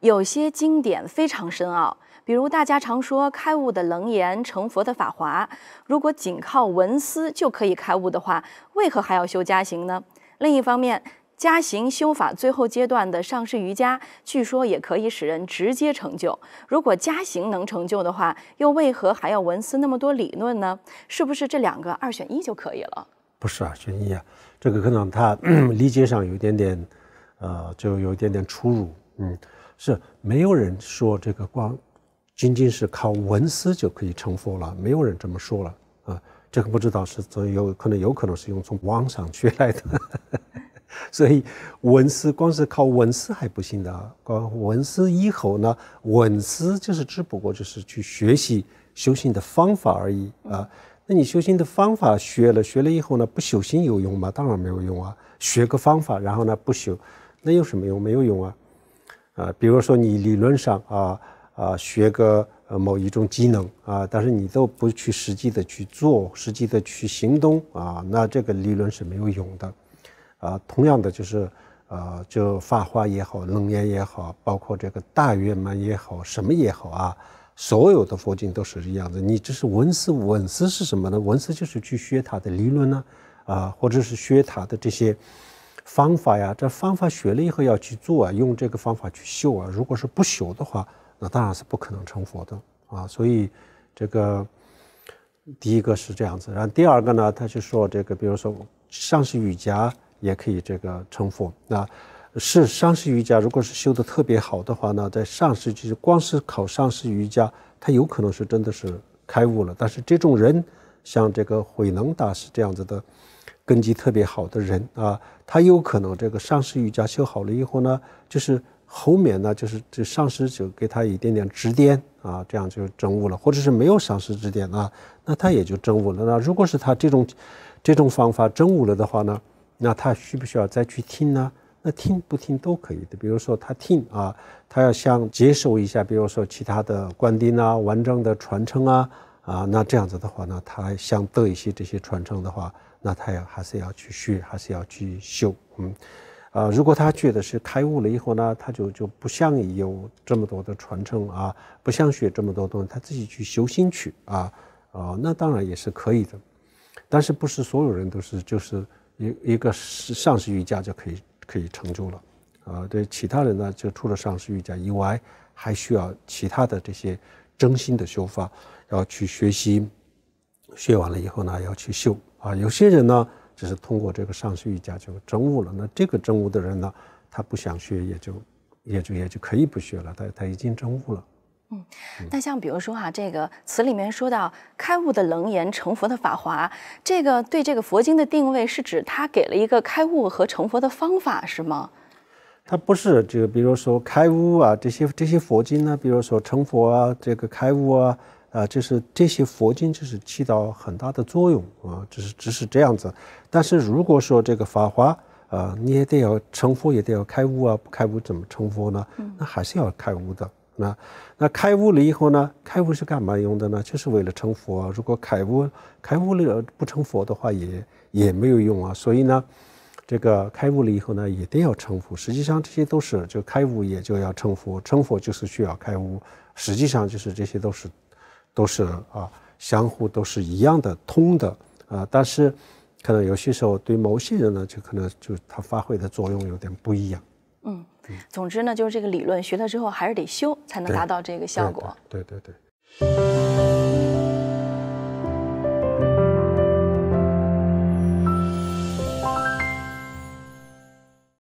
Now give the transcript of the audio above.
有些经典非常深奥，比如大家常说开悟的楞严，成佛的法华。如果仅靠文思就可以开悟的话，为何还要修家行呢？另一方面，家行修法最后阶段的上师瑜伽，据说也可以使人直接成就。如果家行能成就的话，又为何还要文思那么多理论呢？是不是这两个二选一就可以了？不是啊，选一啊，这个可能他 理解上有一点点，呃，就有一点点出入，嗯。是没有人说这个光，仅仅是靠文思就可以成佛了，没有人这么说了啊。这个不知道是，所以有可能有可能是用从网上学来的，所以文思光是靠文思还不行的。光文思以后呢，文思就是只不过就是去学习修行的方法而已啊。那你修行的方法学了学了以后呢，不修行有用吗？当然没有用啊。学个方法然后呢不修，那有什么用？没有用啊。啊，比如说你理论上啊啊学个某一种技能啊，但是你都不去实际的去做，实际的去行动啊，那这个理论是没有用的。啊，同样的就是，呃，就法华也好，楞严也好，包括这个大圆满也好，什么也好啊，所有的佛经都是一样的。你只是文思，文思是什么呢？文思就是去学它的理论呢，啊，或者是学它的这些。方法呀，这方法学了以后要去做，啊，用这个方法去修啊。如果是不修的话，那当然是不可能成佛的啊。所以，这个第一个是这样子，然后第二个呢，他就说这个，比如说上师瑜伽也可以这个成佛啊。是上师瑜伽，如果是修的特别好的话，呢，在上师就是光是考上师瑜伽，他有可能是真的是开悟了。但是这种人，像这个慧能大师这样子的。根基特别好的人啊，他有可能这个上师瑜伽修好了以后呢，就是后面呢，就是这上师就给他一点点指点啊，这样就证悟了，或者是没有上师指点啊，那他也就证悟了。那如果是他这种这种方法证悟了的话呢，那他需不需要再去听呢？那听不听都可以的。比如说他听啊，他要想接受一下，比如说其他的观点啊、完整的传承啊，啊，那这样子的话呢，他想得一些这些传承的话。那他要还是要去学，还是要去修，嗯，啊，如果他觉得是开悟了以后呢，他就就不想有这么多的传承啊，不想学这么多东西，他自己去修心去啊，哦，那当然也是可以的，但是不是所有人都是，就是一一个是上师瑜伽就可以可以成就了，啊，对其他人呢，就除了上师瑜伽以外，还需要其他的这些真心的修法，要去学习。学完了以后呢，要去修啊。有些人呢，只是通过这个上师瑜伽就证悟了。那这个证悟的人呢，他不想学，也就，也就也就可以不学了。他他已经证悟了。嗯，那像比如说哈，这个词里面说到开悟的楞严，成佛的法华，这个对这个佛经的定位是指他给了一个开悟和成佛的方法是吗？他不是，就比如说开悟啊，这些这些佛经呢，比如说成佛啊，这个开悟啊。啊，就是这些佛经，就是起到很大的作用啊，只是只是这样子。但是如果说这个法华啊，你也得要成佛，也得要开悟啊，不开悟怎么成佛呢？那还是要开悟的。那那开悟了以后呢？开悟是干嘛用的呢？就是为了成佛。如果开悟开悟了不成佛的话，也也没有用啊。所以呢，这个开悟了以后呢，也得要成佛。实际上这些都是，就开悟也就要成佛，成佛就是需要开悟。实际上就是这些都是。都是啊，相互都是一样的通的啊，但是可能有些时候对某些人呢，就可能就他发挥的作用有点不一样。嗯，总之呢，就是这个理论学了之后，还是得修才能达到这个效果。对对对。